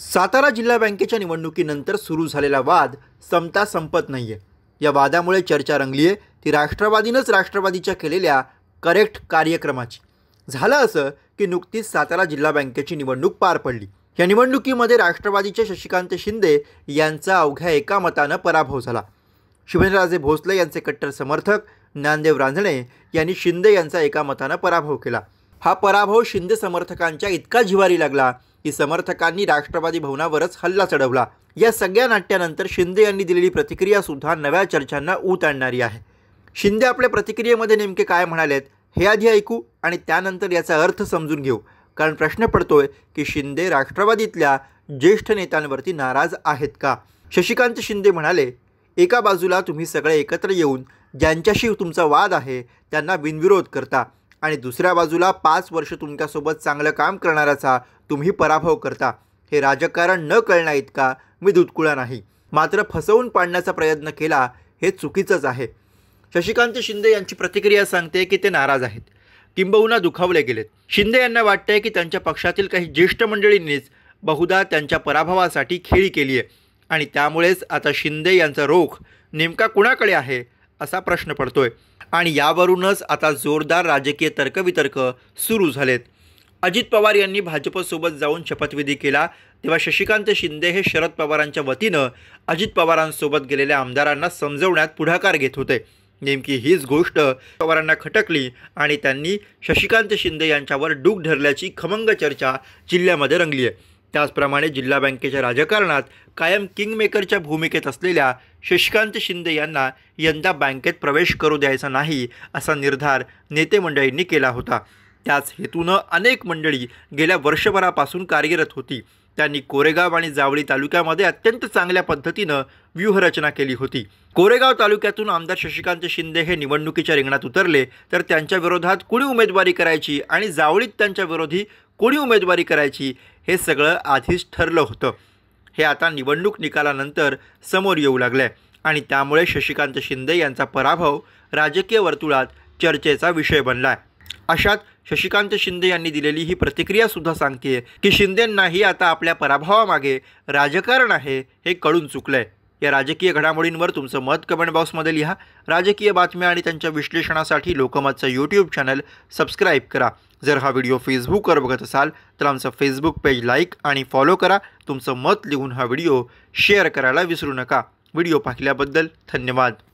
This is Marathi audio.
सातारा जिल्हा बँकेच्या निवडणुकीनंतर सुरू झालेला वाद संपता संपत नाही आहे या वादामुळे चर्चा रंगली आहे ती राष्ट्रवादीनंच राष्ट्रवादीच्या केलेल्या करेक्ट कार्यक्रमाची झालं असं की नुकतीच सातारा जिल्हा बँकेची निवडणूक पार पडली या निवडणुकीमध्ये राष्ट्रवादीचे शशिकांत शिंदे यांचा अवघ्या एका मतानं पराभव झाला शिवेंद्रराजे भोसले यांचे कट्टर समर्थक ज्ञानदेव रांजणे यांनी शिंदे यांचा एका मतानं पराभव केला हा पराभव शिंदे समर्थकांच्या इतका जिवारी लागला की समर्थकांनी राष्ट्रवादी भवनावरच हल्ला चढवला या सगळ्या नाट्यानंतर शिंदे यांनी दिलेली प्रतिक्रियासुद्धा नव्या चर्चांना ऊत आणणारी आहे शिंदे आपल्या प्रतिक्रियेमध्ये नेमके काय म्हणालेत हे आधी ऐकू आणि त्यानंतर याचा अर्थ समजून घेऊ कारण प्रश्न पडतोय की शिंदे राष्ट्रवादीतल्या ज्येष्ठ नेत्यांवरती नाराज आहेत का शशिकांत शिंदे म्हणाले एका बाजूला तुम्ही सगळे एकत्र येऊन ज्यांच्याशी तुमचा वाद आहे त्यांना बिनविरोध करता आणि दुसऱ्या बाजूला पाच वर्ष तुमच्यासोबत चांगलं काम करणाऱ्याचा तुम्ही पराभव करता हे राजकारण न कळण्याइतका इतका मी दुदकुळा नाही मात्र फसवून पाडण्याचा प्रयत्न केला हे चुकीचंच आहे शशिकांत शिंदे यांची प्रतिक्रिया सांगते की ते नाराज आहेत किंबहुना दुखावले गेलेत शिंदे यांना वाटतंय की त्यांच्या पक्षातील काही ज्येष्ठ मंडळींनीच बहुधा त्यांच्या पराभवासाठी खेळी केली आहे आणि त्यामुळेच आता शिंदे यांचा रोख नेमका कुणाकडे आहे असा प्रश्न पडतोय आणि यावरूनच आता जोरदार राजकीय तर्कवितर्क सुरू झालेत अजित पवार यांनी भाजपसोबत जाऊन शपथविधी केला तेव्हा शशिकांत शिंदे हे शरद पवारांच्या वतीनं अजित पवारांसोबत गेलेल्या आमदारांना समजवण्यात पुढाकार घेत होते नेमकी हीच गोष्ट पवारांना खटकली आणि त्यांनी शशिकांत शिंदे यांच्यावर डूक धरल्याची खमंग चर्चा जिल्ह्यामध्ये रंगली आहे त्याचप्रमाणे जिल्हा बँकेच्या राजकारणात कायम किंगमेकरच्या भूमिकेत असलेल्या शशिकांत शिंदे यांना यंदा बँकेत प्रवेश करू द्यायचा नाही असा निर्धार नेते मंडळींनी केला होता त्याच हेतूनं अनेक मंडळी गेल्या वर्षभरापासून कार्यरत होती त्यांनी कोरेगाव आणि जावळी तालुक्यामध्ये अत्यंत चांगल्या पद्धतीनं व्यूहरचना केली होती कोरेगाव तालुक्यातून आमदार शशिकांत शिंदे हे निवडणुकीच्या रिंगणात उतरले तर त्यांच्या विरोधात कुणी उमेदवारी करायची आणि जावळीत त्यांच्या विरोधी कोणी उमेदवारी करायची हे सगळं आधीच ठरलं होतं हे आता निवडणूक निकालानंतर समोर येऊ लागलं आहे आणि त्यामुळे शशिकांत शिंदे यांचा पराभव राजकीय वर्तुळात चर्चेचा विषय बनला आहे अशात शशिकांत शिंदे यांनी दिलेली ही प्रतिक्रिया सुद्धा सांगते की शिंदेंनाही आता आपल्या पराभवामागे राजकारण आहे हे कळून चुकलंय या राजकीय घडामोडींवर तुमचं मत कमेंट बॉक्समध्ये लिहा राजकीय बातम्या आणि त्यांच्या विश्लेषणासाठी लोकमतचं यूट्यूब चॅनल सबस्क्राईब करा जर हा व्हिडिओ फेसबुकवर बघत असाल तर आमचं फेसबुक पेज लाईक आणि फॉलो करा तुमचं मत लिहून हा व्हिडिओ शेअर करायला विसरू नका व्हिडिओ पाहिल्याबद्दल धन्यवाद